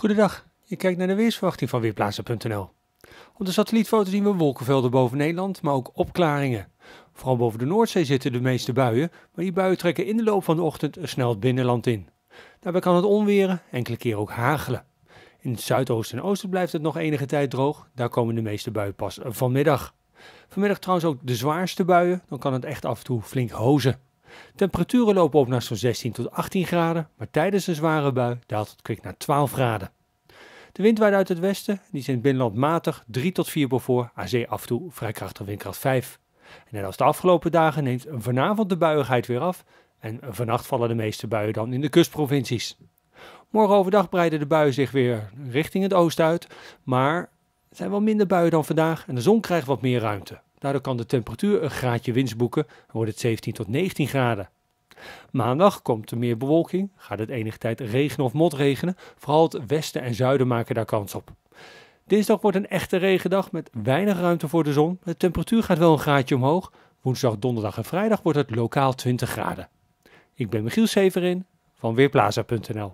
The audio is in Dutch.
Goedendag, je kijkt naar de weersverwachting van Weerplaatsen.nl. Op de satellietfoto zien we wolkenvelden boven Nederland, maar ook opklaringen. Vooral boven de Noordzee zitten de meeste buien, maar die buien trekken in de loop van de ochtend snel het binnenland in. Daarbij kan het onweren, enkele keer ook hagelen. In het zuidoosten en oosten blijft het nog enige tijd droog, daar komen de meeste buien pas vanmiddag. Vanmiddag trouwens ook de zwaarste buien, dan kan het echt af en toe flink hozen. Temperaturen lopen op naar zo'n 16 tot 18 graden, maar tijdens een zware bui daalt het kwik naar 12 graden. De wind waait uit het westen, die is in binnenland matig 3 tot 4 voor, aan zee af en toe vrij krachtig windkracht 5. En net als de afgelopen dagen neemt vanavond de buiigheid weer af en vannacht vallen de meeste buien dan in de kustprovincies. Morgen overdag breiden de buien zich weer richting het oosten uit, maar er zijn wel minder buien dan vandaag en de zon krijgt wat meer ruimte. Daardoor kan de temperatuur een graadje winst boeken en wordt het 17 tot 19 graden. Maandag komt er meer bewolking, gaat het enige tijd regen of motregenen. Vooral het westen en zuiden maken daar kans op. Dinsdag wordt een echte regendag met weinig ruimte voor de zon. De temperatuur gaat wel een graadje omhoog. Woensdag, donderdag en vrijdag wordt het lokaal 20 graden. Ik ben Michiel Severin van Weerplaza.nl